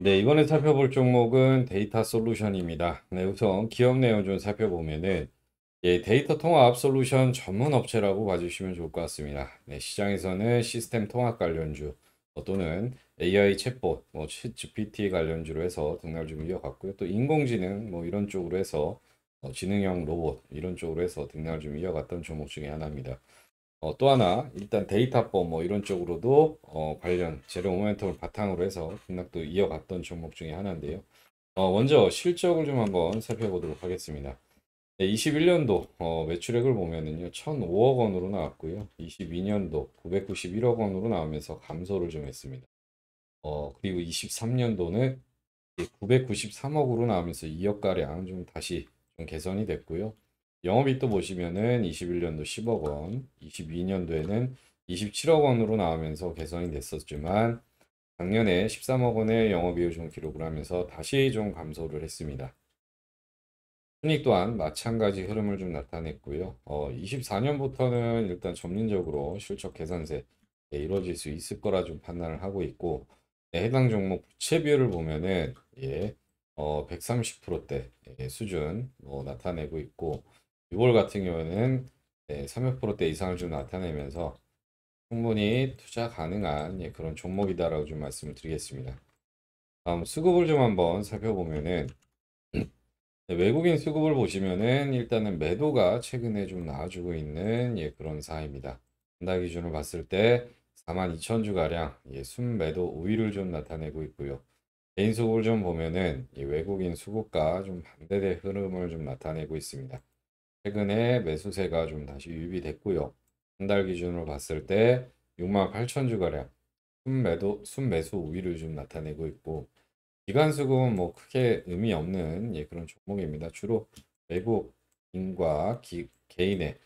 네, 이번에 살펴볼 종목은 데이터 솔루션입니다. 네, 우선 기업 내용 좀 살펴보면은 예, 데이터 통합 솔루션 전문 업체라고 봐주시면 좋을 것 같습니다. 네, 시장에서는 시스템 통합 관련주 어, 또는 AI 챗봇, 뭐 GPT 관련주로 해서 등락을 좀 이어갔고요. 또 인공지능 뭐 이런 쪽으로 해서 어, 지능형 로봇 이런 쪽으로 해서 등락을 좀 이어갔던 종목 중에 하나입니다. 어, 또 하나 일단 데이터법 뭐 이런 쪽으로도 어, 관련 재료 모멘텀을 바탕으로 해서 등락도 이어갔던 종목 중에 하나인데요. 어, 먼저 실적을 좀 한번 살펴보도록 하겠습니다. 네, 21년도 어, 매출액을 보면은요 1,005억 원으로 나왔고요. 22년도 991억 원으로 나오면서 감소를 좀 했습니다. 어, 그리고 23년도는 993억으로 나오면서 2억가량 좀 다시 좀 개선이 됐고요. 영업이익도 보시면은 21년도 10억 원, 22년도에는 27억 원으로 나오면서 개선이 됐었지만 작년에 13억 원의 영업이익을 기록을 하면서 다시 좀 감소를 했습니다. 순익 또한 마찬가지 흐름을 좀 나타냈고요. 어, 24년부터는 일단 점진적으로 실적 계산세 네, 이루어질 수 있을 거라 좀 판단을 하고 있고 네, 해당 종목 부채 비율을 보면은 예, 어, 130%대 예, 수준 뭐 나타내고 있고 6월 같은 경우에는 네, 300%대 이상을 좀 나타내면서 충분히 투자 가능한 예, 그런 종목이다라고 좀 말씀을 드리겠습니다. 다음 수급을 좀 한번 살펴보면은 네, 외국인 수급을 보시면은 일단은 매도가 최근에 좀 나와주고 있는 예, 그런 사입니다. 한달 기준으로 봤을 때 42,000주 가량 예, 순매도 우위를 좀 나타내고 있고요. 개인 수급을 좀 보면은 예, 외국인 수급과 좀반대된 흐름을 좀 나타내고 있습니다. 최근에 매수세가 좀 다시 유입됐고요. 한 달 기준으로 봤을 때 6만 8천 주가량 순매도 순매수 우위를 좀 나타내고 있고 기간 수급은 뭐 크게 의미 없는 예, 그런 종목입니다. 주로 외국인과 기, 개인의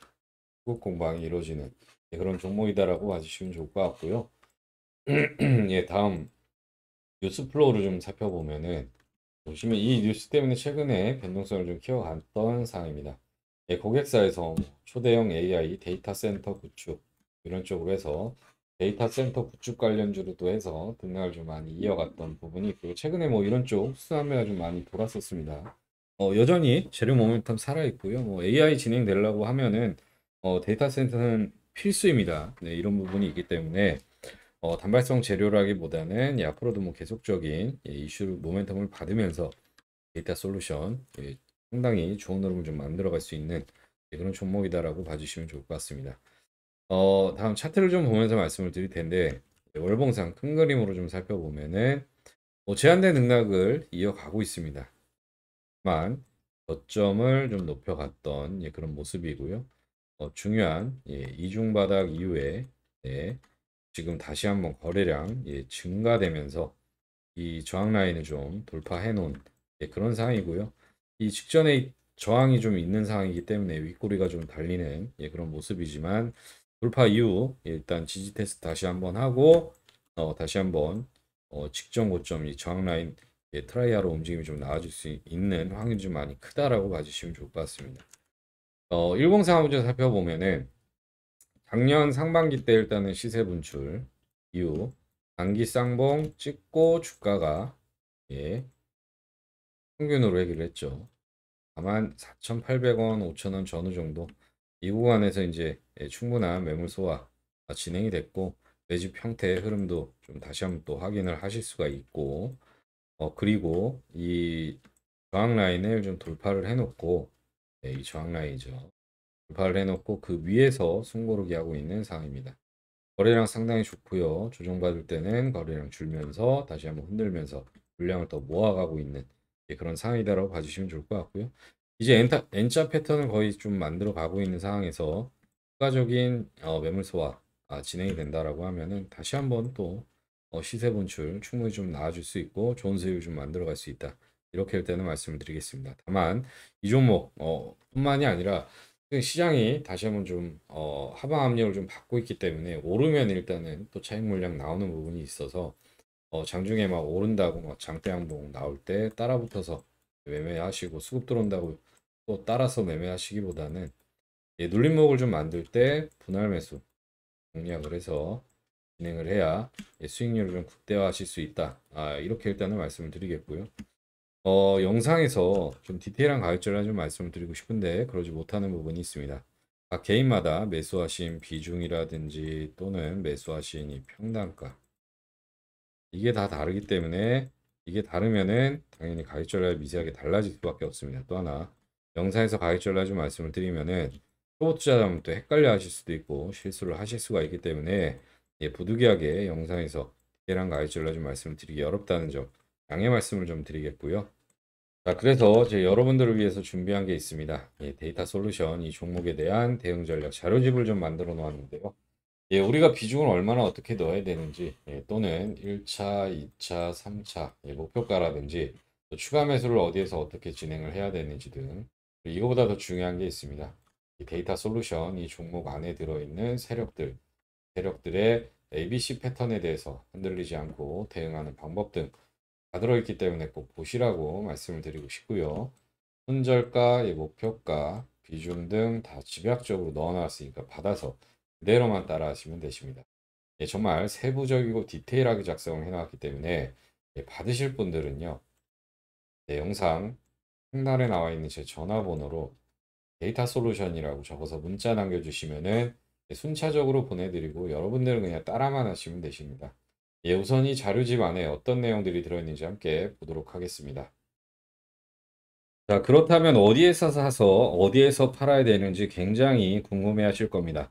수급 공방이 이루어지는 예, 그런 종목이다라고 봐주시면 좋을 것 같고요. 예, 다음 뉴스 플로우를 좀 살펴보면은 보시면 이 뉴스 때문에 최근에 변동성을 좀 키워갔던 상황입니다. 예, 고객사에서 뭐 초대형 AI 데이터 센터 구축 이런 쪽으로 해서 데이터 센터 구축 관련주로 또 해서 등락을 좀 많이 이어갔던 부분이 있고 최근에 뭐 이런 쪽 수산매가 좀 많이 돌았었습니다. 어, 여전히 재료 모멘텀 살아있고요. 뭐 AI 진행되려고 하면은 어, 데이터 센터는 필수입니다. 네, 이런 부분이 있기 때문에 어, 단발성 재료라기보다는 앞으로도 뭐 계속적인 예, 이슈 모멘텀을 받으면서 데이터 솔루션 예, 상당히 좋은 흐름을 좀 만들어갈 수 있는 네, 그런 종목이다라고 봐주시면 좋을 것 같습니다. 어, 다음 차트를 좀 보면서 말씀을 드릴 텐데 네, 월봉상 큰 그림으로 좀 살펴보면은 뭐 제한된 등락을 이어가고 있습니다. 만 저점을 좀 높여갔던 예, 그런 모습이고요. 어, 중요한 예, 이중 바닥 이후에 예, 지금 다시 한번 거래량 예, 증가되면서 이 저항 라인을 좀 돌파해 놓은 그런 상황이고요. 이 직전에 저항이 좀 있는 상황이기 때문에 윗꼬리가 좀 달리는 예, 그런 모습이지만 돌파 이후 예, 일단 지지 테스트 다시 한번 하고 어, 다시 한번 어, 직전 고점 이 저항 라인 예, 트라이아로 움직임이 좀 나아질 수 있는 확률이 좀 많이 크다라고 봐주시면 좋을 것 같습니다. 어, 일봉 상황부터 살펴보면은 작년 상반기 때 일단은 시세 분출 이후 단기 쌍봉 찍고 주가가 예, 평균으로 얘기를 했죠. 다만 4,800원, 5,000원 전후 정도 이 구간에서 이제 예, 충분한 매물 소화 아, 진행이 됐고 매집 형태의 흐름도 좀 다시 한번 또 확인을 하실 수가 있고 어 그리고 이 저항 라인을 좀 돌파를 해놓고 네, 이 저항 라인이죠. 돌파를 해놓고 그 위에서 숨고르기 하고 있는 상황입니다. 거래량 상당히 좋고요. 조정받을 때는 거래량 줄면서 다시 한번 흔들면서 물량을 더 모아가고 있는 예, 그런 상황이다라고 봐주시면 좋을 것 같고요. 이제 엔타, N자 패턴을 거의 좀 만들어 가고 있는 상황에서 추가적인 어, 매물 소화 아, 진행이 된다라고 하면은 다시 한번 또 어, 시세 분출 충분히 좀 나아질 수 있고 좋은 수익을 좀 만들어 갈 수 있다. 이렇게 할 때는 말씀을 드리겠습니다. 다만 이 종목 어, 뿐만이 아니라 시장이 다시 한번 좀 어, 하방 압력을 좀 받고 있기 때문에 오르면 일단은 또 차익 물량 나오는 부분이 있어서 어, 장중에 막 오른다고 막 장대양봉 나올 때 따라붙어서 매매하시고 수급 들어온다고 또 따라서 매매하시기보다는 예, 눌림목을 좀 만들 때 분할 매수 공략을 해서 진행을 해야 예, 수익률을 좀 극대화하실 수 있다. 아, 이렇게 일단은 말씀을 드리겠고요. 어, 영상에서 좀 디테일한 가격절을 좀 말씀을 드리고 싶은데 그러지 못하는 부분이 있습니다. 각 개인마다 매수하신 비중이라든지 또는 매수하신 이 평단가 이게 다 다르기 때문에 이게 다르면은 당연히 가격전략이 미세하게 달라질 수밖에 없습니다. 또 하나 영상에서 가격전략을 말씀을 드리면은 초보 투자자면 또 헷갈려 하실 수도 있고 실수를 하실 수가 있기 때문에 예, 부득이하게 영상에서 디테일한 가격전략을 말씀을 드리기 어렵다는 점 양해 말씀을 좀 드리겠고요. 자 그래서 제 여러분들을 위해서 준비한 게 있습니다. 예, 데이터 솔루션 이 종목에 대한 대응 전략 자료집을 좀 만들어 놓았는데요. 예, 우리가 비중을 얼마나 어떻게 넣어야 되는지 예, 또는 1차, 2차, 3차 예, 목표가라든지 또 추가 매수를 어디에서 어떻게 진행을 해야 되는지 등 이거보다 더 중요한 게 있습니다. 데이터 솔루션 이 종목 안에 들어있는 세력들, 세력들의 ABC 패턴에 대해서 흔들리지 않고 대응하는 방법 등 다 들어있기 때문에 꼭 보시라고 말씀을 드리고 싶고요. 손절가, 예, 목표가, 비중 등 다 집약적으로 넣어놨으니까 받아서 그대로만 따라하시면 되십니다. 예, 정말 세부적이고 디테일하게 작성을 해놨기 때문에 예, 받으실 분들은요. 네, 영상 상단에 나와 있는 제 전화번호로 데이터 솔루션이라고 적어서 문자 남겨주시면은 예, 순차적으로 보내드리고 여러분들은 그냥 따라만 하시면 되십니다. 예, 우선 이 자료집 안에 어떤 내용들이 들어있는지 함께 보도록 하겠습니다. 자, 그렇다면 어디에서 사서 어디에서 팔아야 되는지 굉장히 궁금해 하실 겁니다.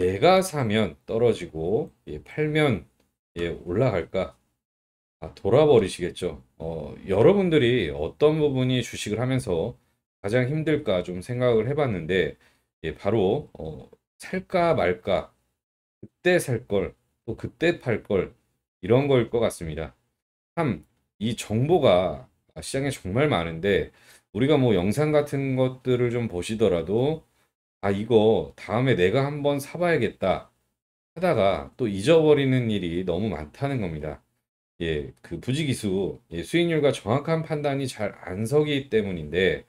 내가 사면 떨어지고 예, 팔면 예, 올라갈까 아, 돌아버리시겠죠. 어, 여러분들이 어떤 부분이 주식을 하면서 가장 힘들까 좀 생각을 해봤는데 예, 바로 어, 살까 말까 그때 살걸또 그때 팔 걸 이런 거일 것 같습니다. 참 이 정보가 시장에 정말 많은데 우리가 뭐 영상 같은 것들을 좀 보시더라도 아, 이거 다음에 내가 한번 사봐야겠다 하다가 또 잊어버리는 일이 너무 많다는 겁니다. 예, 그 부지기수, 예, 수익률과 정확한 판단이 잘 안 서기 때문인데,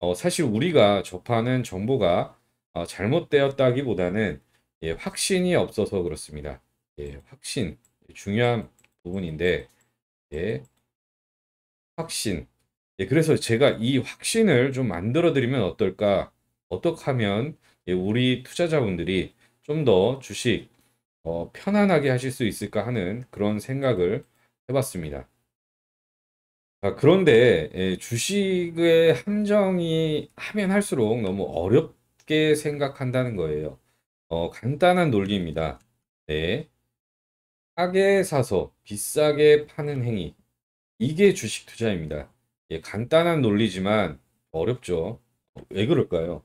어, 사실 우리가 접하는 정보가 어, 잘못되었다기보다는 예, 확신이 없어서 그렇습니다. 예, 확신, 예, 중요한 부분인데, 예, 확신. 예, 그래서 제가 이 확신을 좀 만들어 드리면 어떨까 어떻게 하면 우리 투자자분들이 좀 더 주식 어, 편안하게 하실 수 있을까 하는 그런 생각을 해봤습니다. 아, 그런데 예, 주식의 함정이 하면 할수록 너무 어렵게 생각한다는 거예요. 어, 간단한 논리입니다. 네. 싸게 사서 비싸게 파는 행위. 이게 주식 투자입니다. 예, 간단한 논리지만 어렵죠. 왜 그럴까요?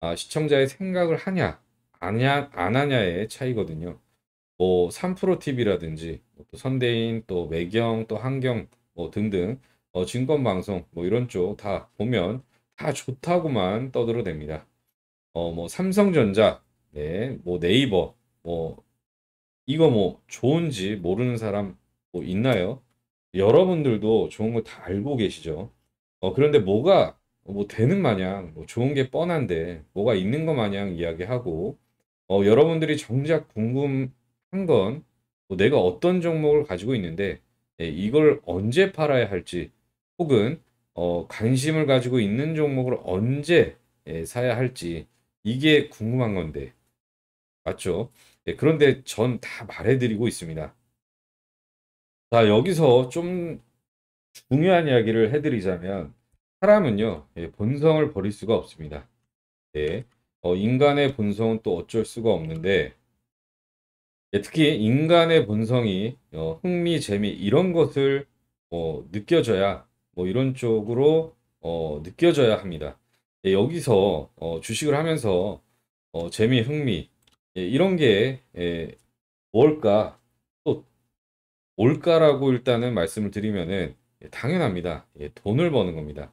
아, 시청자의 생각을 하냐, 아냐, 안 하냐의 차이거든요. 뭐, 3프로 TV라든지, 뭐 또 선대인, 또 매경, 또환경뭐 등등, 어, 증권방송, 뭐 이런 쪽 다 보면 다 좋다고만 떠들어댑니다. 어, 뭐 삼성전자, 네, 뭐 네이버, 뭐 이거 뭐 좋은지 모르는 사람 뭐 있나요? 여러분들도 좋은 거 다 알고 계시죠? 어, 그런데 뭐가 어, 뭐 되는 마냥 뭐 좋은 게 뻔한데 뭐가 있는 것 마냥 이야기하고 어, 여러분들이 정작 궁금한 건뭐 내가 어떤 종목을 가지고 있는데 예, 이걸 언제 팔아야 할지 혹은 어, 관심을 가지고 있는 종목을 언제 예, 사야 할지 이게 궁금한 건데 맞죠? 예, 그런데 전 다 말해드리고 있습니다. 자 여기서 좀 중요한 이야기를 해드리자면 사람은요 예, 본성을 버릴 수가 없습니다. 네. 어, 인간의 본성은 또 어쩔 수가 없는데 예, 특히 인간의 본성이 어, 흥미, 재미 이런 것을 어, 느껴져야 뭐 이런 쪽으로 어, 느껴져야 합니다. 예, 여기서 어, 주식을 하면서 어, 재미, 흥미 예, 이런 게 예, 뭘까 또 올까라고 일단은 말씀을 드리면은 예, 당연합니다. 예, 돈을 버는 겁니다.